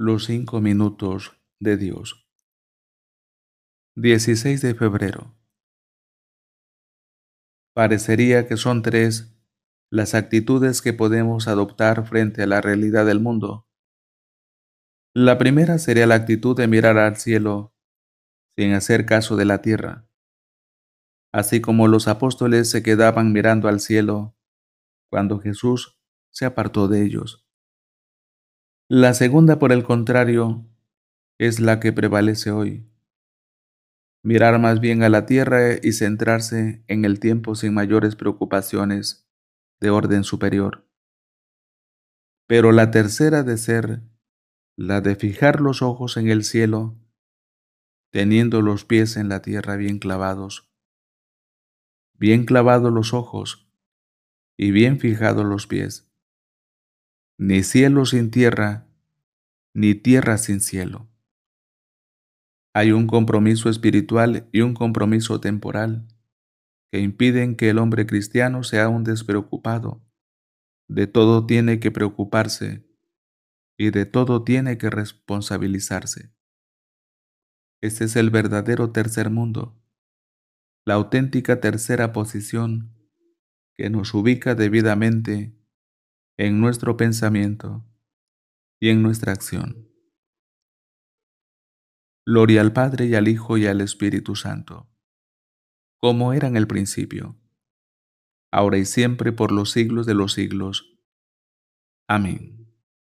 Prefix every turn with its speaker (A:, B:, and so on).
A: los cinco minutos de Dios. 16 de febrero.
B: Parecería que son tres las actitudes que podemos adoptar frente a la realidad del mundo. La primera sería la actitud de mirar al cielo sin hacer caso de la tierra. Así como los apóstoles se quedaban mirando al cielo cuando Jesús se apartó de ellos. La segunda, por el contrario, es la que prevalece hoy. Mirar más bien a la tierra y centrarse en el tiempo sin mayores preocupaciones de orden superior. Pero la tercera de ser, la de fijar los ojos en el cielo, teniendo los pies en la tierra bien clavados, bien clavados los ojos y bien fijados los pies ni cielo sin tierra, ni tierra sin cielo. Hay un compromiso espiritual y un compromiso temporal que impiden que el hombre cristiano sea un despreocupado. De todo tiene que preocuparse y de todo tiene que responsabilizarse. Este es el verdadero tercer mundo, la auténtica tercera posición que nos ubica debidamente en nuestro pensamiento y en nuestra acción. Gloria al Padre y al Hijo y al Espíritu Santo, como era en el principio,
A: ahora y siempre por los siglos de los siglos. Amén.